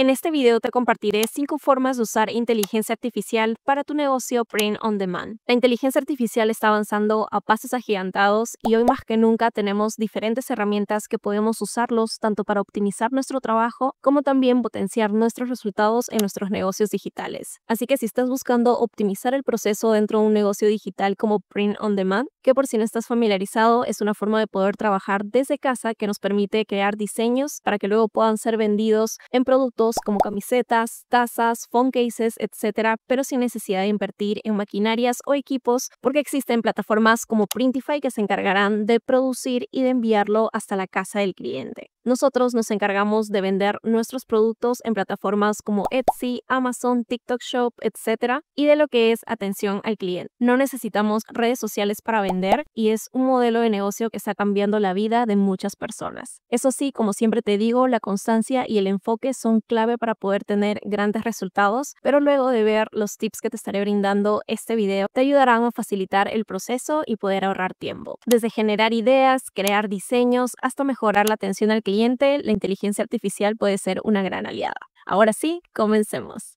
En este video te compartiré 5 formas de usar inteligencia artificial para tu negocio Print on Demand. La inteligencia artificial está avanzando a pasos agigantados y hoy más que nunca tenemos diferentes herramientas que podemos usarlos tanto para optimizar nuestro trabajo como también potenciar nuestros resultados en nuestros negocios digitales. Así que si estás buscando optimizar el proceso dentro de un negocio digital como Print on Demand, que por si no estás familiarizado es una forma de poder trabajar desde casa que nos permite crear diseños para que luego puedan ser vendidos en productos como camisetas, tazas, phone cases, etc., pero sin necesidad de invertir en maquinarias o equipos porque existen plataformas como Printify que se encargarán de producir y de enviarlo hasta la casa del cliente. Nosotros nos encargamos de vender nuestros productos en plataformas como Etsy, Amazon, TikTok Shop, etc. y de lo que es atención al cliente. No necesitamos redes sociales para vender y es un modelo de negocio que está cambiando la vida de muchas personas. Eso sí, como siempre te digo, la constancia y el enfoque son claves para poder tener grandes resultados, pero luego de ver los tips que te estaré brindando este video, te ayudarán a facilitar el proceso y poder ahorrar tiempo. Desde generar ideas, crear diseños, hasta mejorar la atención al cliente, la inteligencia artificial puede ser una gran aliada. Ahora sí, comencemos.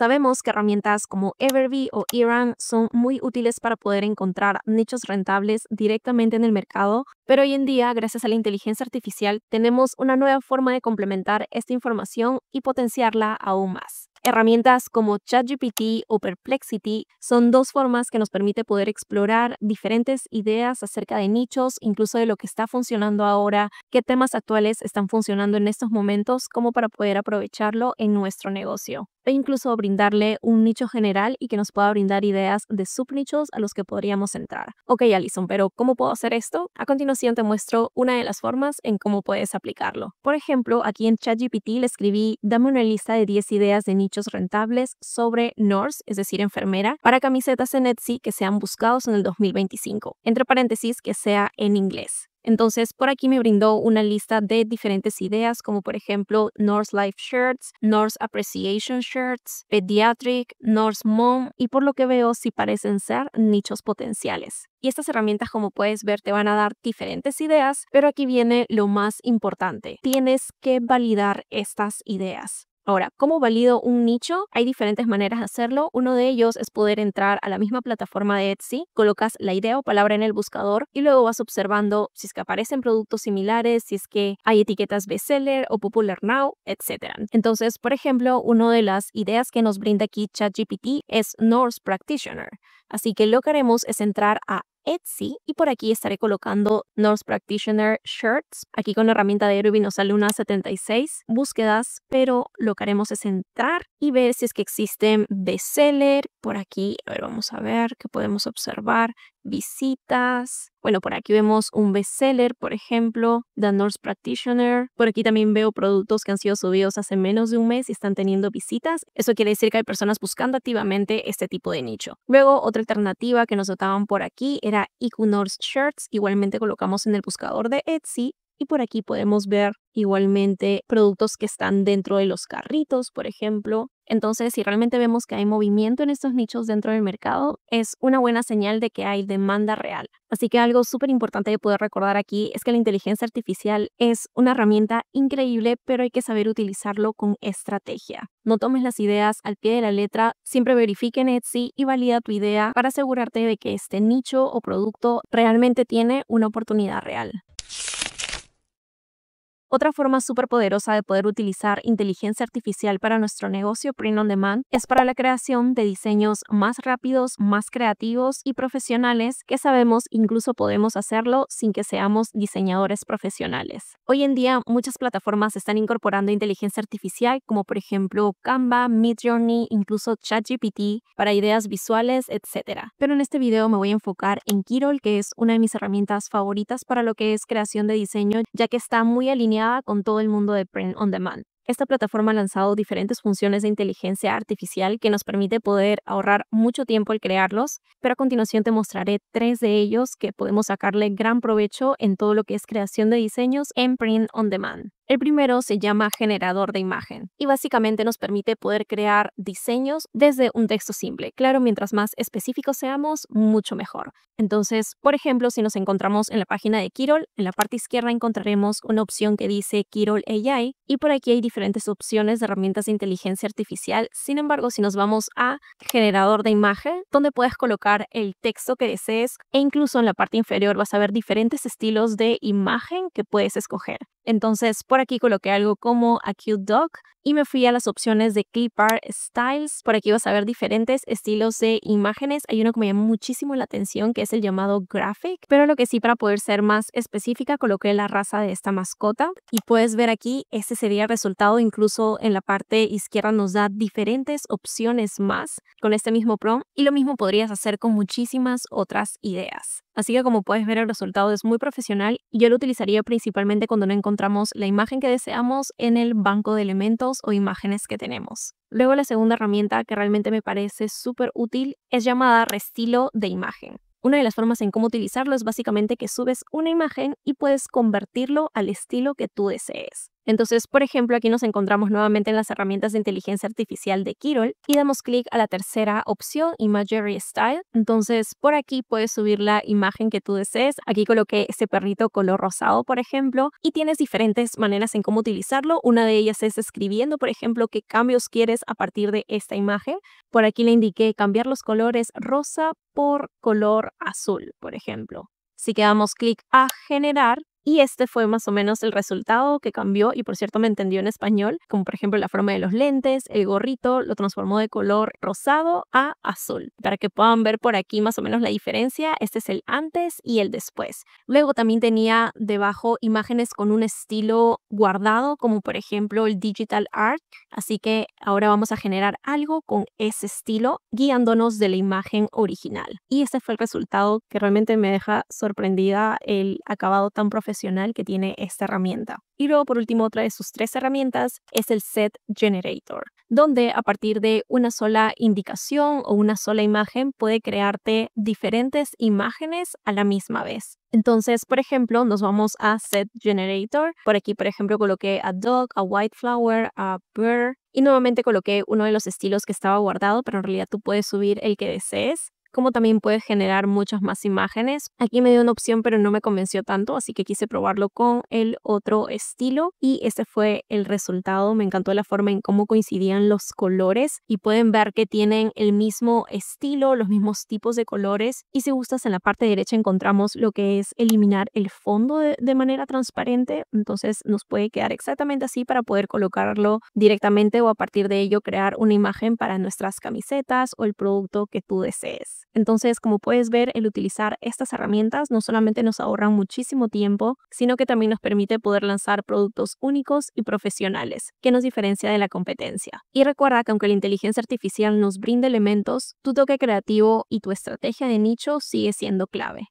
Sabemos que herramientas como Everbee o Iran son muy útiles para poder encontrar nichos rentables directamente en el mercado, pero hoy en día, gracias a la inteligencia artificial, tenemos una nueva forma de complementar esta información y potenciarla aún más. Herramientas como ChatGPT o Perplexity son dos formas que nos permite poder explorar diferentes ideas acerca de nichos, incluso de lo que está funcionando ahora, qué temas actuales están funcionando en estos momentos, como para poder aprovecharlo en nuestro negocio. E incluso brindarle un nicho general y que nos pueda brindar ideas de subnichos a los que podríamos entrar. Ok, Alison, pero ¿cómo puedo hacer esto? A continuación te muestro una de las formas en cómo puedes aplicarlo. Por ejemplo, aquí en ChatGPT le escribí, dame una lista de 10 ideas de nicho nichos rentables sobre nurse, es decir, enfermera, para camisetas en Etsy que sean buscados en el 2025. Entre paréntesis, que sea en inglés. Entonces, por aquí me brindó una lista de diferentes ideas, como por ejemplo Norse Life Shirts, Norse Appreciation Shirts, Pediatric, Norse Mom, y por lo que veo, sí parecen ser nichos potenciales. Y estas herramientas, como puedes ver, te van a dar diferentes ideas, pero aquí viene lo más importante. Tienes que validar estas ideas. Ahora, ¿cómo valido un nicho? Hay diferentes maneras de hacerlo. Uno de ellos es poder entrar a la misma plataforma de Etsy, colocas la idea o palabra en el buscador y luego vas observando si es que aparecen productos similares, si es que hay etiquetas bestseller o popular now, etc. Entonces, por ejemplo, una de las ideas que nos brinda aquí ChatGPT es nurse Practitioner. Así que lo que haremos es entrar a Etsy y por aquí estaré colocando Nurse Practitioner Shirts. Aquí con la herramienta de Ruby nos sale unas 76 búsquedas, pero lo que haremos es entrar y ver si es que existen bestseller. Por aquí, a ver, vamos a ver qué podemos observar visitas. Bueno, por aquí vemos un bestseller, por ejemplo, The Nurse Practitioner. Por aquí también veo productos que han sido subidos hace menos de un mes y están teniendo visitas. Eso quiere decir que hay personas buscando activamente este tipo de nicho. Luego, otra alternativa que nos notaban por aquí era Equinor's Shirts. Igualmente colocamos en el buscador de Etsy y por aquí podemos ver igualmente productos que están dentro de los carritos, por ejemplo, entonces, si realmente vemos que hay movimiento en estos nichos dentro del mercado, es una buena señal de que hay demanda real. Así que algo súper importante de poder recordar aquí es que la inteligencia artificial es una herramienta increíble, pero hay que saber utilizarlo con estrategia. No tomes las ideas al pie de la letra, siempre en Etsy y valida tu idea para asegurarte de que este nicho o producto realmente tiene una oportunidad real. Otra forma súper poderosa de poder utilizar inteligencia artificial para nuestro negocio Print on Demand es para la creación de diseños más rápidos, más creativos y profesionales que sabemos incluso podemos hacerlo sin que seamos diseñadores profesionales. Hoy en día muchas plataformas están incorporando inteligencia artificial como por ejemplo Canva, Midjourney, incluso ChatGPT para ideas visuales, etc. Pero en este video me voy a enfocar en Kirol, que es una de mis herramientas favoritas para lo que es creación de diseño, ya que está muy alineada con todo el mundo de print on demand. Esta plataforma ha lanzado diferentes funciones de inteligencia artificial que nos permite poder ahorrar mucho tiempo al crearlos, pero a continuación te mostraré tres de ellos que podemos sacarle gran provecho en todo lo que es creación de diseños en print on demand. El primero se llama generador de imagen y básicamente nos permite poder crear diseños desde un texto simple. Claro, mientras más específicos seamos, mucho mejor. Entonces, por ejemplo, si nos encontramos en la página de Kirol, en la parte izquierda encontraremos una opción que dice Kirol AI y por aquí hay diferentes opciones de herramientas de inteligencia artificial. Sin embargo, si nos vamos a generador de imagen, donde puedes colocar el texto que desees e incluso en la parte inferior vas a ver diferentes estilos de imagen que puedes escoger. Entonces, por aquí coloqué algo como a cute dog, y me fui a las opciones de Clipart Styles. Por aquí vas a ver diferentes estilos de imágenes. Hay uno que me llamó muchísimo la atención que es el llamado Graphic, pero lo que sí para poder ser más específica coloqué la raza de esta mascota y puedes ver aquí, este sería el resultado. Incluso en la parte izquierda nos da diferentes opciones más con este mismo prompt y lo mismo podrías hacer con muchísimas otras ideas. Así que como puedes ver el resultado es muy profesional yo lo utilizaría principalmente cuando no encontramos la imagen que deseamos en el banco de elementos o imágenes que tenemos. Luego la segunda herramienta que realmente me parece súper útil es llamada restilo de imagen. Una de las formas en cómo utilizarlo es básicamente que subes una imagen y puedes convertirlo al estilo que tú desees. Entonces, por ejemplo, aquí nos encontramos nuevamente en las herramientas de inteligencia artificial de Kirol y damos clic a la tercera opción, Imagery Style. Entonces, por aquí puedes subir la imagen que tú desees. Aquí coloqué este perrito color rosado, por ejemplo, y tienes diferentes maneras en cómo utilizarlo. Una de ellas es escribiendo, por ejemplo, qué cambios quieres a partir de esta imagen. Por aquí le indiqué cambiar los colores rosa por color azul, por ejemplo. Si que damos clic a generar, y este fue más o menos el resultado que cambió y por cierto me entendió en español, como por ejemplo la forma de los lentes, el gorrito, lo transformó de color rosado a azul. Para que puedan ver por aquí más o menos la diferencia, este es el antes y el después. Luego también tenía debajo imágenes con un estilo guardado, como por ejemplo el digital art. Así que ahora vamos a generar algo con ese estilo, guiándonos de la imagen original. Y este fue el resultado que realmente me deja sorprendida el acabado tan profesional que tiene esta herramienta. Y luego, por último, otra de sus tres herramientas es el Set Generator, donde a partir de una sola indicación o una sola imagen puede crearte diferentes imágenes a la misma vez. Entonces, por ejemplo, nos vamos a Set Generator. Por aquí, por ejemplo, coloqué a Dog, a White Flower, a Bird. Y nuevamente coloqué uno de los estilos que estaba guardado, pero en realidad tú puedes subir el que desees como también puedes generar muchas más imágenes. Aquí me dio una opción, pero no me convenció tanto, así que quise probarlo con el otro estilo y este fue el resultado. Me encantó la forma en cómo coincidían los colores y pueden ver que tienen el mismo estilo, los mismos tipos de colores y si gustas en la parte derecha encontramos lo que es eliminar el fondo de manera transparente, entonces nos puede quedar exactamente así para poder colocarlo directamente o a partir de ello crear una imagen para nuestras camisetas o el producto que tú desees. Entonces, como puedes ver, el utilizar estas herramientas no solamente nos ahorra muchísimo tiempo, sino que también nos permite poder lanzar productos únicos y profesionales, que nos diferencia de la competencia. Y recuerda que aunque la inteligencia artificial nos brinda elementos, tu toque creativo y tu estrategia de nicho sigue siendo clave.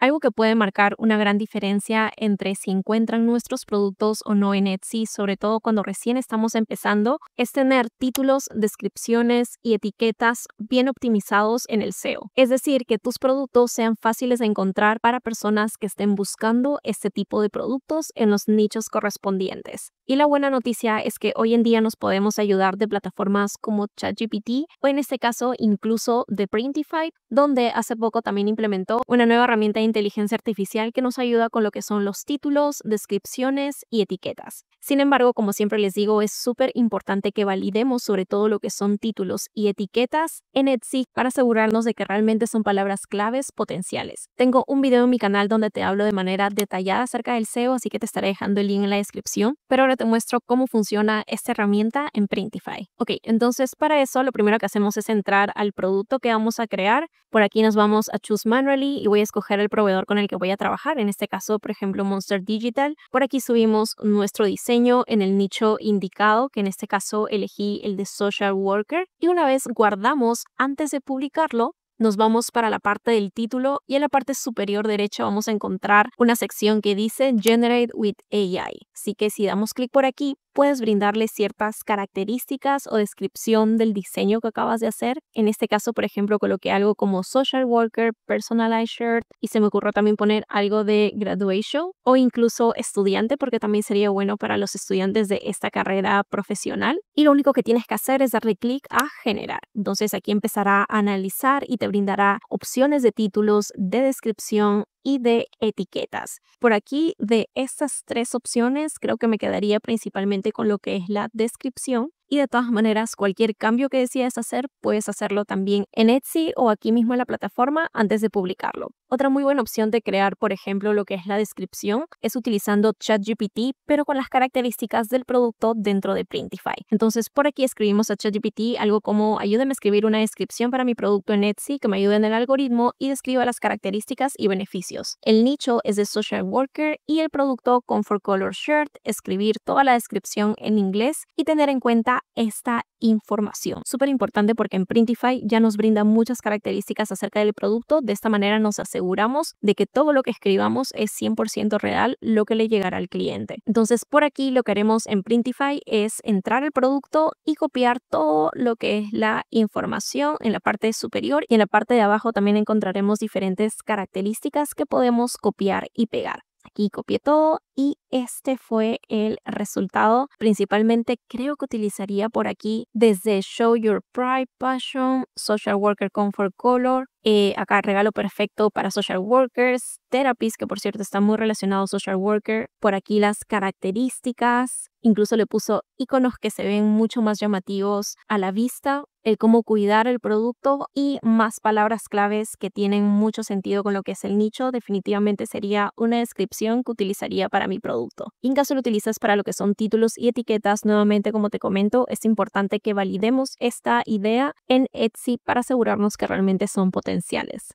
Algo que puede marcar una gran diferencia entre si encuentran nuestros productos o no en Etsy, sobre todo cuando recién estamos empezando, es tener títulos, descripciones y etiquetas bien optimizados en el SEO. Es decir, que tus productos sean fáciles de encontrar para personas que estén buscando este tipo de productos en los nichos correspondientes. Y la buena noticia es que hoy en día nos podemos ayudar de plataformas como ChatGPT o en este caso incluso de Printify, donde hace poco también implementó una nueva herramienta inteligencia artificial que nos ayuda con lo que son los títulos, descripciones y etiquetas. Sin embargo, como siempre les digo, es súper importante que validemos sobre todo lo que son títulos y etiquetas en Etsy para asegurarnos de que realmente son palabras claves potenciales. Tengo un video en mi canal donde te hablo de manera detallada acerca del SEO, así que te estaré dejando el link en la descripción, pero ahora te muestro cómo funciona esta herramienta en Printify. Ok, entonces para eso lo primero que hacemos es entrar al producto que vamos a crear. Por aquí nos vamos a Choose Manually y voy a escoger el producto proveedor con el que voy a trabajar. En este caso, por ejemplo, Monster Digital. Por aquí subimos nuestro diseño en el nicho indicado, que en este caso elegí el de Social Worker. Y una vez guardamos antes de publicarlo, nos vamos para la parte del título y en la parte superior derecha vamos a encontrar una sección que dice Generate with AI. Así que si damos clic por aquí, puedes brindarle ciertas características o descripción del diseño que acabas de hacer. En este caso, por ejemplo, coloqué algo como social worker, personalized shirt y se me ocurrió también poner algo de graduation o incluso estudiante porque también sería bueno para los estudiantes de esta carrera profesional. Y lo único que tienes que hacer es darle clic a generar. Entonces aquí empezará a analizar y te brindará opciones de títulos, de descripción, y de etiquetas. Por aquí, de estas tres opciones, creo que me quedaría principalmente con lo que es la descripción y de todas maneras cualquier cambio que decidas hacer puedes hacerlo también en Etsy o aquí mismo en la plataforma antes de publicarlo. Otra muy buena opción de crear, por ejemplo, lo que es la descripción es utilizando ChatGPT, pero con las características del producto dentro de Printify. Entonces, por aquí escribimos a ChatGPT algo como ayúdame a escribir una descripción para mi producto en Etsy que me ayude en el algoritmo y describa las características y beneficios. El nicho es de social worker y el producto Comfort Color Shirt, escribir toda la descripción en inglés y tener en cuenta esta información. Súper importante porque en Printify ya nos brinda muchas características acerca del producto. De esta manera nos aseguramos de que todo lo que escribamos es 100% real, lo que le llegará al cliente. Entonces, por aquí lo que haremos en Printify es entrar al producto y copiar todo lo que es la información en la parte superior y en la parte de abajo también encontraremos diferentes características que podemos copiar y pegar. Aquí copié todo y este fue el resultado. Principalmente creo que utilizaría por aquí desde Show Your Pride, Passion, Social Worker Comfort Color, eh, acá regalo perfecto para social workers, therapies, que por cierto está muy relacionado social worker, por aquí las características, incluso le puso iconos que se ven mucho más llamativos a la vista el cómo cuidar el producto y más palabras claves que tienen mucho sentido con lo que es el nicho, definitivamente sería una descripción que utilizaría para mi producto. Y en caso lo utilizas para lo que son títulos y etiquetas, nuevamente como te comento, es importante que validemos esta idea en Etsy para asegurarnos que realmente son potenciales.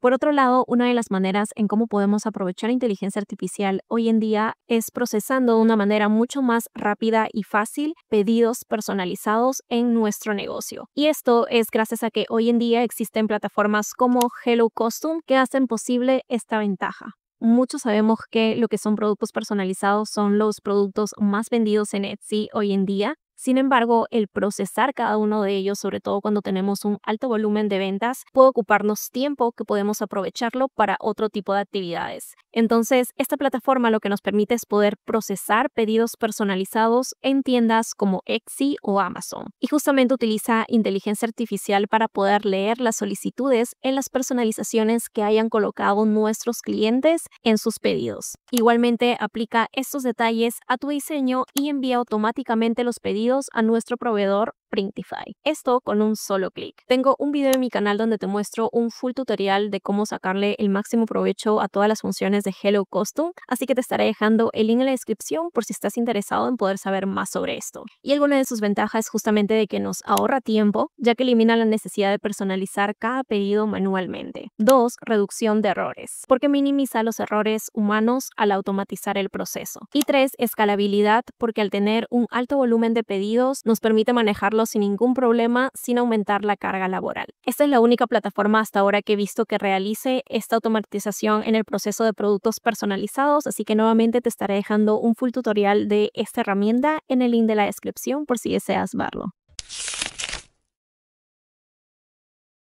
Por otro lado, una de las maneras en cómo podemos aprovechar inteligencia artificial hoy en día es procesando de una manera mucho más rápida y fácil pedidos personalizados en nuestro negocio. Y esto es gracias a que hoy en día existen plataformas como Hello Costume que hacen posible esta ventaja. Muchos sabemos que lo que son productos personalizados son los productos más vendidos en Etsy hoy en día sin embargo, el procesar cada uno de ellos, sobre todo cuando tenemos un alto volumen de ventas, puede ocuparnos tiempo que podemos aprovecharlo para otro tipo de actividades. Entonces, esta plataforma lo que nos permite es poder procesar pedidos personalizados en tiendas como Etsy o Amazon. Y justamente utiliza inteligencia artificial para poder leer las solicitudes en las personalizaciones que hayan colocado nuestros clientes en sus pedidos. Igualmente, aplica estos detalles a tu diseño y envía automáticamente los pedidos a nuestro proveedor Printify. Esto con un solo clic. Tengo un video en mi canal donde te muestro un full tutorial de cómo sacarle el máximo provecho a todas las funciones de Hello Costume, así que te estaré dejando el link en la descripción por si estás interesado en poder saber más sobre esto. Y alguna de sus ventajas es justamente de que nos ahorra tiempo, ya que elimina la necesidad de personalizar cada pedido manualmente. 2. Reducción de errores, porque minimiza los errores humanos al automatizar el proceso. Y tres, Escalabilidad, porque al tener un alto volumen de pedidos nos permite manejar sin ningún problema sin aumentar la carga laboral. Esta es la única plataforma hasta ahora que he visto que realice esta automatización en el proceso de productos personalizados, así que nuevamente te estaré dejando un full tutorial de esta herramienta en el link de la descripción por si deseas verlo.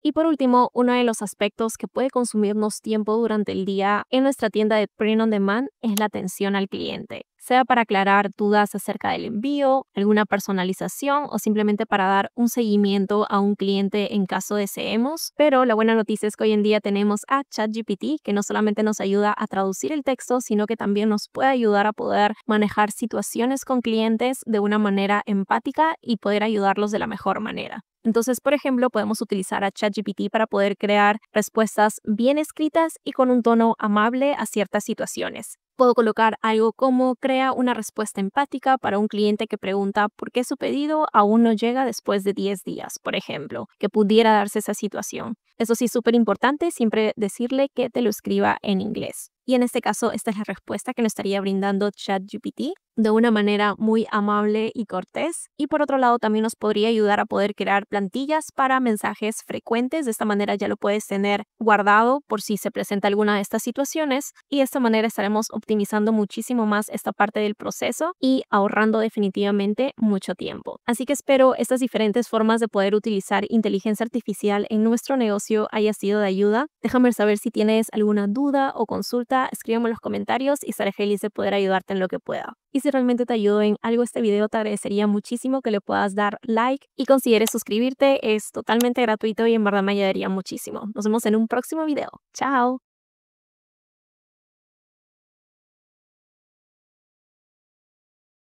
Y por último, uno de los aspectos que puede consumirnos tiempo durante el día en nuestra tienda de Print on Demand es la atención al cliente sea para aclarar dudas acerca del envío, alguna personalización o simplemente para dar un seguimiento a un cliente en caso deseemos. Pero la buena noticia es que hoy en día tenemos a ChatGPT, que no solamente nos ayuda a traducir el texto, sino que también nos puede ayudar a poder manejar situaciones con clientes de una manera empática y poder ayudarlos de la mejor manera. Entonces, por ejemplo, podemos utilizar a ChatGPT para poder crear respuestas bien escritas y con un tono amable a ciertas situaciones. Puedo colocar algo como crea una respuesta empática para un cliente que pregunta por qué su pedido aún no llega después de 10 días, por ejemplo, que pudiera darse esa situación. Eso sí, súper importante, siempre decirle que te lo escriba en inglés. Y en este caso, esta es la respuesta que nos estaría brindando ChatGPT de una manera muy amable y cortés. Y por otro lado, también nos podría ayudar a poder crear plantillas para mensajes frecuentes. De esta manera ya lo puedes tener guardado por si se presenta alguna de estas situaciones. Y de esta manera estaremos optimizando muchísimo más esta parte del proceso y ahorrando definitivamente mucho tiempo. Así que espero estas diferentes formas de poder utilizar inteligencia artificial en nuestro negocio haya sido de ayuda. Déjame saber si tienes alguna duda o consulta escríbeme en los comentarios y estaré feliz de poder ayudarte en lo que pueda. Y si realmente te ayudo en algo este video, te agradecería muchísimo que le puedas dar like y consideres suscribirte. Es totalmente gratuito y en verdad me ayudaría muchísimo. Nos vemos en un próximo video. Chao.